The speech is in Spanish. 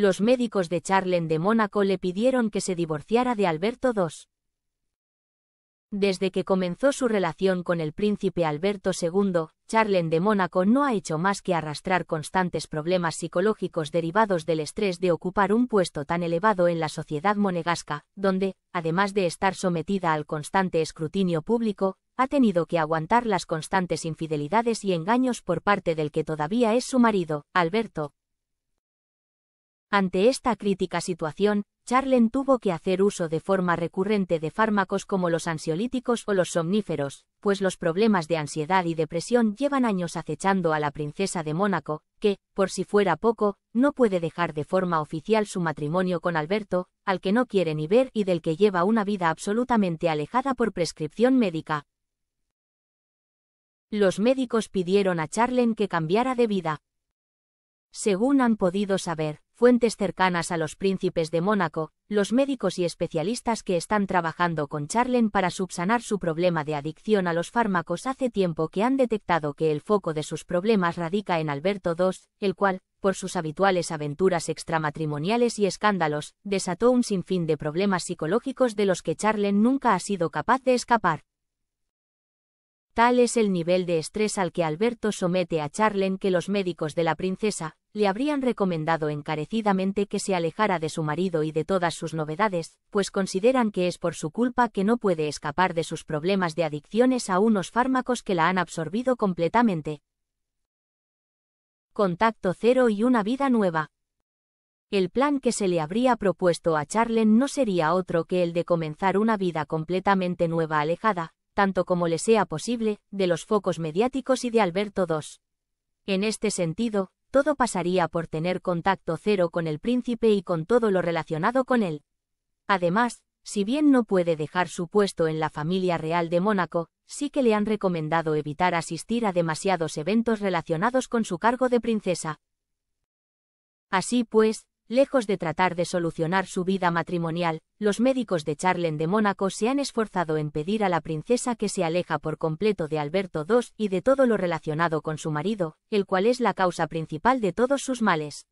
los médicos de Charlen de Mónaco le pidieron que se divorciara de Alberto II. Desde que comenzó su relación con el príncipe Alberto II, Charlen de Mónaco no ha hecho más que arrastrar constantes problemas psicológicos derivados del estrés de ocupar un puesto tan elevado en la sociedad monegasca, donde, además de estar sometida al constante escrutinio público, ha tenido que aguantar las constantes infidelidades y engaños por parte del que todavía es su marido, Alberto, ante esta crítica situación, Charlen tuvo que hacer uso de forma recurrente de fármacos como los ansiolíticos o los somníferos, pues los problemas de ansiedad y depresión llevan años acechando a la princesa de Mónaco, que, por si fuera poco, no puede dejar de forma oficial su matrimonio con Alberto, al que no quiere ni ver y del que lleva una vida absolutamente alejada por prescripción médica. Los médicos pidieron a Charlen que cambiara de vida. Según han podido saber, Fuentes cercanas a los príncipes de Mónaco, los médicos y especialistas que están trabajando con Charlen para subsanar su problema de adicción a los fármacos hace tiempo que han detectado que el foco de sus problemas radica en Alberto II, el cual, por sus habituales aventuras extramatrimoniales y escándalos, desató un sinfín de problemas psicológicos de los que Charlen nunca ha sido capaz de escapar. Tal es el nivel de estrés al que Alberto somete a Charlen que los médicos de la princesa le habrían recomendado encarecidamente que se alejara de su marido y de todas sus novedades, pues consideran que es por su culpa que no puede escapar de sus problemas de adicciones a unos fármacos que la han absorbido completamente. Contacto cero y una vida nueva. El plan que se le habría propuesto a Charlen no sería otro que el de comenzar una vida completamente nueva alejada, tanto como le sea posible, de los focos mediáticos y de Alberto II. En este sentido, todo pasaría por tener contacto cero con el príncipe y con todo lo relacionado con él. Además, si bien no puede dejar su puesto en la familia real de Mónaco, sí que le han recomendado evitar asistir a demasiados eventos relacionados con su cargo de princesa. Así pues, Lejos de tratar de solucionar su vida matrimonial, los médicos de charlen de Mónaco se han esforzado en pedir a la princesa que se aleja por completo de Alberto II y de todo lo relacionado con su marido, el cual es la causa principal de todos sus males.